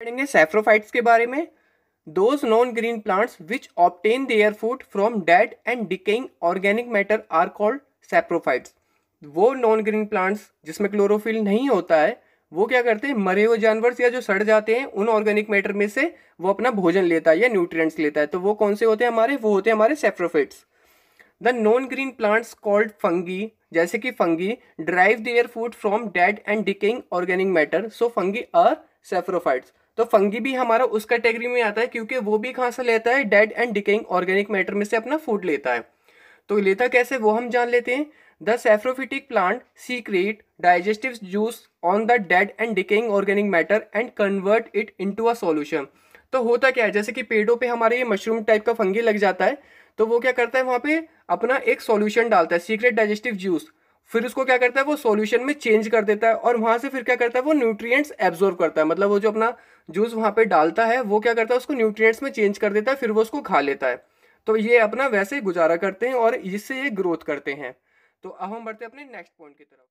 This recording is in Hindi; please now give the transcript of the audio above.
पढ़ेंगे सेफ्रोफाइट्स के बारे में those non green plants which obtain their food from dead and decaying organic matter are called saprophytes वो नॉन ग्रीन प्लांट्स जिसमें क्लोरोफिल नहीं होता है वो क्या करते हैं मरे हुए जानवर या जो सड़ जाते हैं उन ऑर्गेनिक मैटर में से वो अपना भोजन लेता है या न्यूट्रिएंट्स लेता है तो वो कौन से होते हैं हमारे वो होते हैं हमारे saprophytes the non green plants called fungi जैसे कि fungi derive their food from dead and decaying organic matter so fungi are saprophytes तो फंगी भी हमारा उस कैटेगरी में आता है क्योंकि वो भी कहाँ से लेता है dead and decaying organic matter में से अपना फूड लेता है तो लेता कैसे वो हम जान लेते हैं the saprophytic plant secrete digestive juice on the dead and decaying organic matter and convert it into a solution तो होता क्या है जैसे कि पेड़ों पे हमारे ये मशरूम टाइप का फंगी लग जाता है तो वो क्या करता है वहाँ पे अपना एक सॉल्यूशन डालता है सीक्रेट डाइजेस्टिव जूस फिर उसको क्या करता है वो सॉल्यूशन में चेंज कर देता है और वहाँ से फिर क्या करता है वो न्यूट्रिएंट्स एब्जॉर्व करता है मतलब वो जो अपना जूस वहाँ पे डालता है वो क्या करता है उसको न्यूट्रिएंट्स में चेंज कर देता है फिर वो उसको खा लेता है तो ये अपना वैसे गुजारा करते हैं और इससे ये ग्रोथ करते हैं तो अब हम बढ़ते हैं अपने नेक्स्ट पॉइंट की तरफ